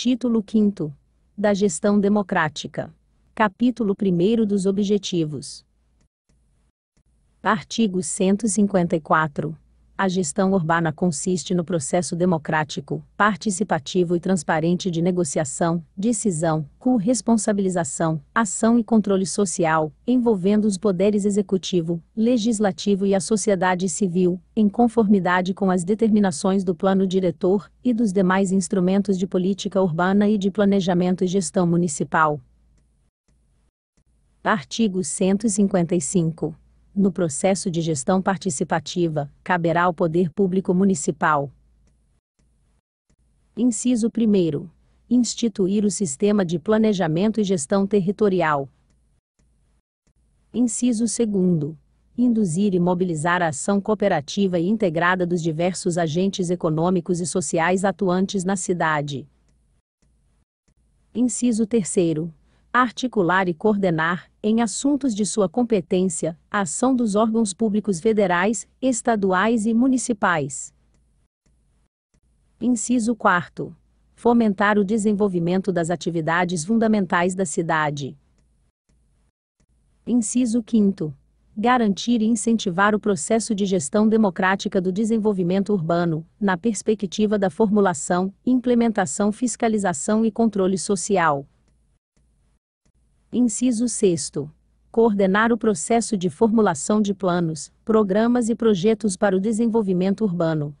Título 5. Da Gestão Democrática. Capítulo 1 dos Objetivos. Artigo 154. A gestão urbana consiste no processo democrático, participativo e transparente de negociação, decisão, corresponsabilização, ação e controle social, envolvendo os poderes executivo, legislativo e a sociedade civil, em conformidade com as determinações do plano diretor e dos demais instrumentos de política urbana e de planejamento e gestão municipal. Artigo 155 no processo de gestão participativa, caberá ao Poder Público Municipal. Inciso 1. Instituir o Sistema de Planejamento e Gestão Territorial. Inciso 2. Induzir e mobilizar a ação cooperativa e integrada dos diversos agentes econômicos e sociais atuantes na cidade. Inciso 3 articular e coordenar, em assuntos de sua competência, a ação dos órgãos públicos federais, estaduais e municipais. Inciso 4. Fomentar o desenvolvimento das atividades fundamentais da cidade. Inciso 5. Garantir e incentivar o processo de gestão democrática do desenvolvimento urbano, na perspectiva da formulação, implementação, fiscalização e controle social. Inciso 6. Coordenar o processo de formulação de planos, programas e projetos para o desenvolvimento urbano.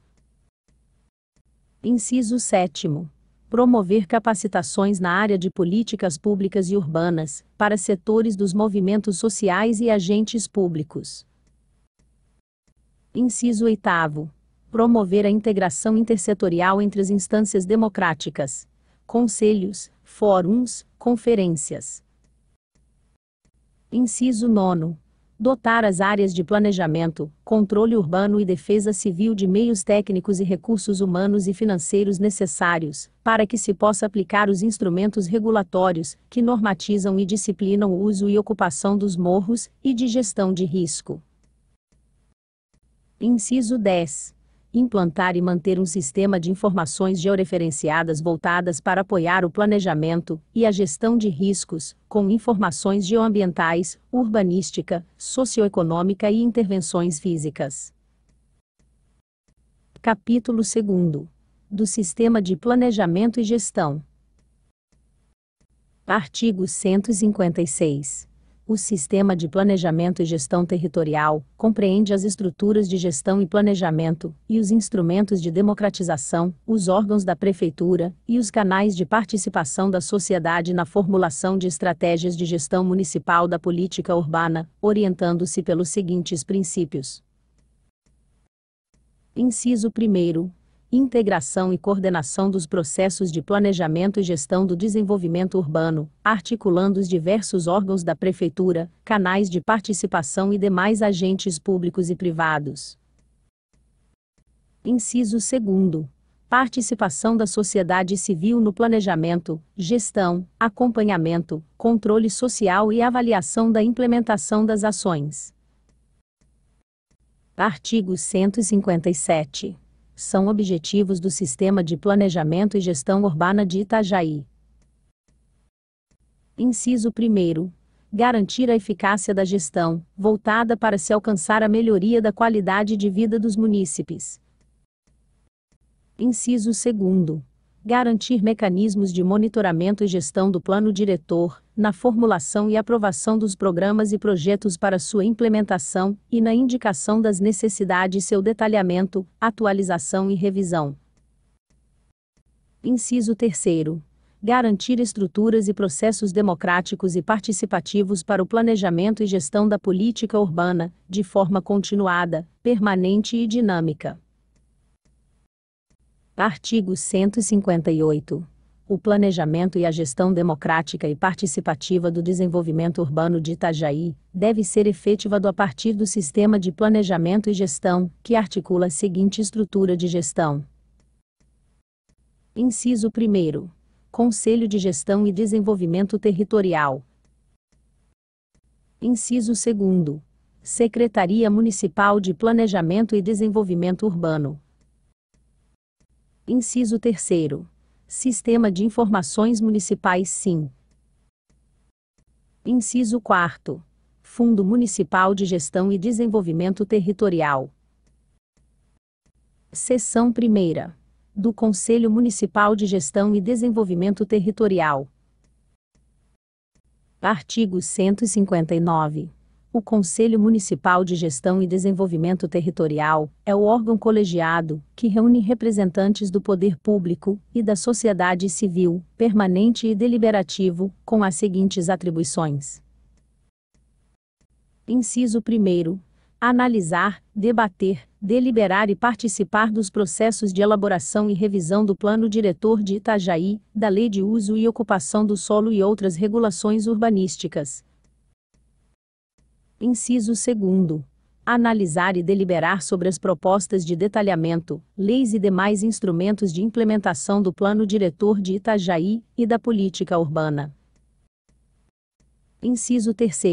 Inciso 7. Promover capacitações na área de políticas públicas e urbanas, para setores dos movimentos sociais e agentes públicos. Inciso 8. Promover a integração intersetorial entre as instâncias democráticas, conselhos, fóruns, conferências. Inciso 9. Dotar as áreas de planejamento, controle urbano e defesa civil de meios técnicos e recursos humanos e financeiros necessários, para que se possa aplicar os instrumentos regulatórios, que normatizam e disciplinam o uso e ocupação dos morros, e de gestão de risco. Inciso 10 implantar e manter um sistema de informações georeferenciadas voltadas para apoiar o planejamento e a gestão de riscos, com informações geoambientais, urbanística, socioeconômica e intervenções físicas. Capítulo 2 Do Sistema de Planejamento e Gestão. Artigo 156. O sistema de planejamento e gestão territorial compreende as estruturas de gestão e planejamento, e os instrumentos de democratização, os órgãos da prefeitura e os canais de participação da sociedade na formulação de estratégias de gestão municipal da política urbana, orientando-se pelos seguintes princípios: Inciso 1 integração e coordenação dos processos de planejamento e gestão do desenvolvimento urbano, articulando os diversos órgãos da prefeitura, canais de participação e demais agentes públicos e privados. Inciso 2 participação da sociedade civil no planejamento, gestão, acompanhamento, controle social e avaliação da implementação das ações. Artigo 157 são objetivos do Sistema de Planejamento e Gestão Urbana de Itajaí. Inciso 1. Garantir a eficácia da gestão, voltada para se alcançar a melhoria da qualidade de vida dos munícipes. Inciso 2. Garantir mecanismos de monitoramento e gestão do plano diretor, na formulação e aprovação dos programas e projetos para sua implementação e na indicação das necessidades, seu detalhamento, atualização e revisão. Inciso 3 garantir estruturas e processos democráticos e participativos para o planejamento e gestão da política urbana, de forma continuada, permanente e dinâmica. Artigo 158 o planejamento e a gestão democrática e participativa do desenvolvimento urbano de Itajaí deve ser efetivado a partir do sistema de planejamento e gestão, que articula a seguinte estrutura de gestão. Inciso 1. Conselho de Gestão e Desenvolvimento Territorial. Inciso 2. Secretaria Municipal de Planejamento e Desenvolvimento Urbano. Inciso 3 Sistema de Informações Municipais SIM. Inciso 4. Fundo Municipal de Gestão e Desenvolvimento Territorial. Seção 1. Do Conselho Municipal de Gestão e Desenvolvimento Territorial. Artigo 159. O Conselho Municipal de Gestão e Desenvolvimento Territorial é o órgão colegiado que reúne representantes do poder público e da sociedade civil, permanente e deliberativo, com as seguintes atribuições: Inciso 1. Analisar, debater, deliberar e participar dos processos de elaboração e revisão do Plano Diretor de Itajaí, da Lei de Uso e Ocupação do Solo e outras regulações urbanísticas Inciso 2. Analisar e deliberar sobre as propostas de detalhamento, leis e demais instrumentos de implementação do Plano Diretor de Itajaí e da Política Urbana. Inciso 3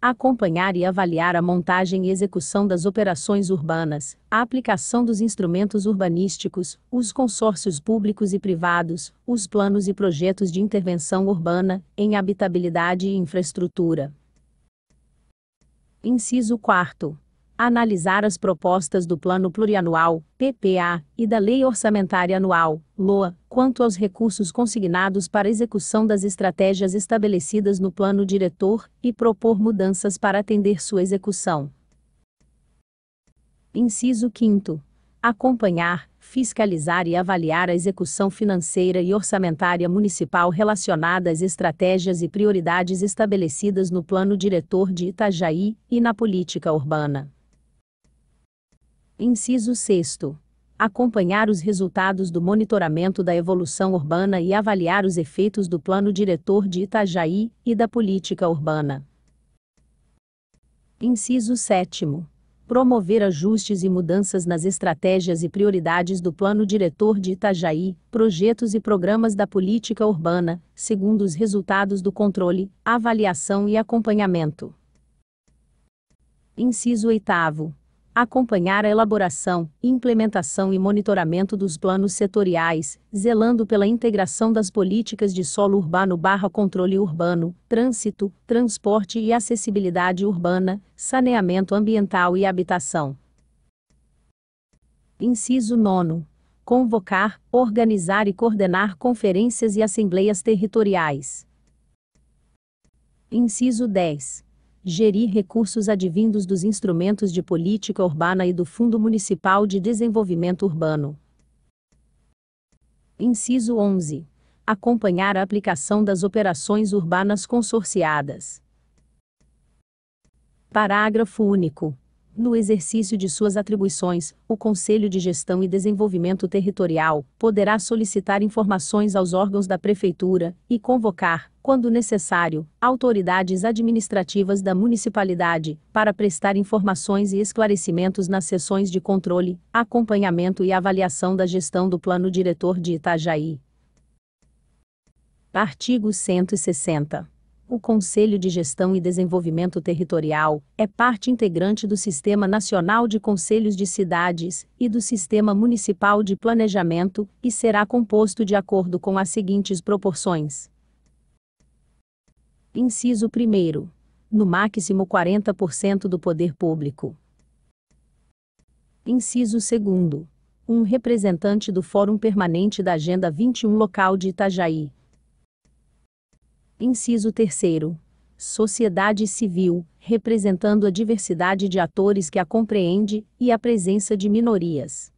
acompanhar e avaliar a montagem e execução das operações urbanas, a aplicação dos instrumentos urbanísticos, os consórcios públicos e privados, os planos e projetos de intervenção urbana, em habitabilidade e infraestrutura. Inciso 4 analisar as propostas do Plano Plurianual, PPA, e da Lei Orçamentária Anual, LOA, quanto aos recursos consignados para execução das estratégias estabelecidas no Plano Diretor e propor mudanças para atender sua execução. Inciso 5. Acompanhar, fiscalizar e avaliar a execução financeira e orçamentária municipal relacionada às estratégias e prioridades estabelecidas no Plano Diretor de Itajaí e na política urbana. Inciso 6 acompanhar os resultados do monitoramento da evolução urbana e avaliar os efeitos do Plano Diretor de Itajaí e da política urbana. Inciso 7 promover ajustes e mudanças nas estratégias e prioridades do Plano Diretor de Itajaí, projetos e programas da política urbana, segundo os resultados do controle, avaliação e acompanhamento. Inciso 8 acompanhar a elaboração, implementação e monitoramento dos planos setoriais, zelando pela integração das políticas de solo urbano barra controle urbano, trânsito, transporte e acessibilidade urbana, saneamento ambiental e habitação. Inciso 9. Convocar, organizar e coordenar conferências e assembleias territoriais. Inciso 10 gerir recursos advindos dos instrumentos de política urbana e do Fundo Municipal de Desenvolvimento Urbano. Inciso 11. Acompanhar a aplicação das operações urbanas consorciadas. Parágrafo único no exercício de suas atribuições, o Conselho de Gestão e Desenvolvimento Territorial poderá solicitar informações aos órgãos da Prefeitura e convocar, quando necessário, autoridades administrativas da municipalidade para prestar informações e esclarecimentos nas sessões de controle, acompanhamento e avaliação da gestão do Plano Diretor de Itajaí. Artigo 160. O Conselho de Gestão e Desenvolvimento Territorial é parte integrante do Sistema Nacional de Conselhos de Cidades e do Sistema Municipal de Planejamento e será composto de acordo com as seguintes proporções: Inciso 1. No máximo 40% do poder público. Inciso 2. Um representante do Fórum Permanente da Agenda 21 Local de Itajaí, Inciso 3. Sociedade civil, representando a diversidade de atores que a compreende e a presença de minorias.